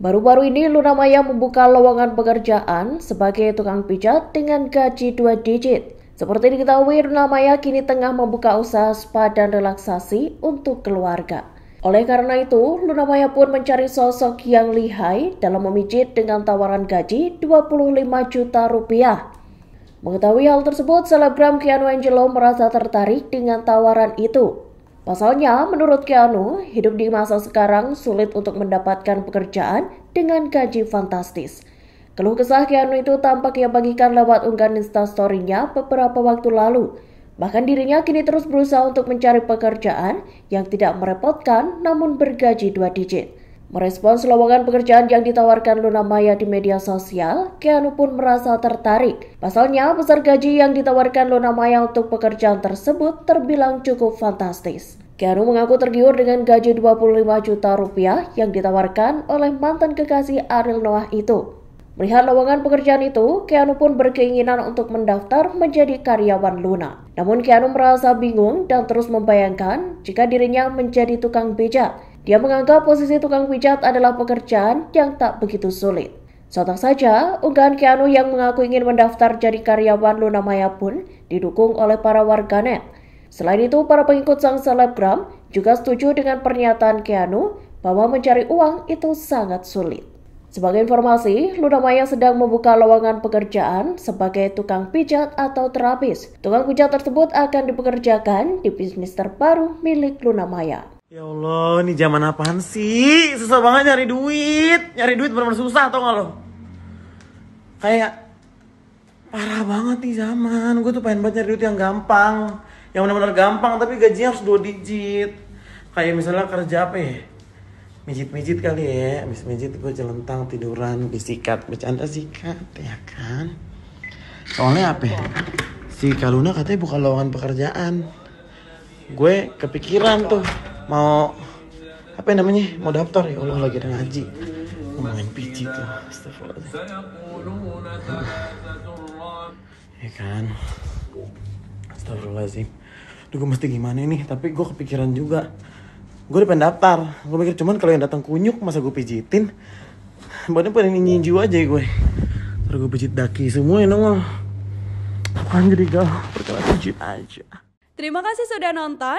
Baru-baru ini Luna Maya membuka lowongan pekerjaan sebagai tukang pijat dengan gaji dua digit. Seperti diketahui, Luna Maya kini tengah membuka usaha spa dan relaksasi untuk keluarga. Oleh karena itu, Luna Maya pun mencari sosok yang lihai dalam memijit dengan tawaran gaji 25 juta rupiah. Mengetahui hal tersebut, selebgram Kian Angelo merasa tertarik dengan tawaran itu. Pasalnya, menurut Keanu, hidup di masa sekarang sulit untuk mendapatkan pekerjaan dengan gaji fantastis. Keluh kesah Keanu itu tampak ia bagikan lewat unggahan story nya beberapa waktu lalu. Bahkan dirinya kini terus berusaha untuk mencari pekerjaan yang tidak merepotkan namun bergaji dua digit. Merespons lowongan pekerjaan yang ditawarkan Luna Maya di media sosial, Keanu pun merasa tertarik. Pasalnya, besar gaji yang ditawarkan Luna Maya untuk pekerjaan tersebut terbilang cukup fantastis. Keanu mengaku tergiur dengan gaji 25 juta rupiah yang ditawarkan oleh mantan kekasih Ariel Noah itu. Melihat lowongan pekerjaan itu, Keanu pun berkeinginan untuk mendaftar menjadi karyawan Luna. Namun Keanu merasa bingung dan terus membayangkan jika dirinya menjadi tukang becak. Dia menganggap posisi tukang pijat adalah pekerjaan yang tak begitu sulit. Sontak saja, unggahan Keanu yang mengaku ingin mendaftar jadi karyawan Luna Maya pun didukung oleh para warganet. Selain itu, para pengikut sang selebgram juga setuju dengan pernyataan Keanu bahwa mencari uang itu sangat sulit. Sebagai informasi, Luna Maya sedang membuka lowongan pekerjaan sebagai tukang pijat atau terapis. Tukang pijat tersebut akan dipekerjakan di bisnis terbaru milik Luna Maya. Ya Allah, ini zaman apaan sih? Susah banget nyari duit. Nyari duit benar-benar susah tau gak lo? Kayak parah banget nih zaman. Gue tuh pengen banget nyari duit yang gampang. Yang benar-benar gampang tapi gajinya harus dua digit. Kayak misalnya kerja apa ya? Mijit-mijit kali ya. Habis mijit gue jelentang tiduran disikat. Bercanda sikat ya kan? Soalnya apa ya? Si Kaluna katanya bukan lowongan pekerjaan. Gue kepikiran tuh mau apa yang namanya mau daftar ya Allah lagi ada ngaji ngomongin pijit tuh astagfirullahaladzim ya kan astagfirullahaladzim Duh gue mesti gimana nih tapi gue kepikiran juga gue udah pengen gue mikir cuman kalau yang datang kunyuk masa gue pijitin badannya pada nyinju aja ya, gue ntar gue pijit daki semua ya nongol apaan jadi gal perkara pijit aja terima kasih sudah nonton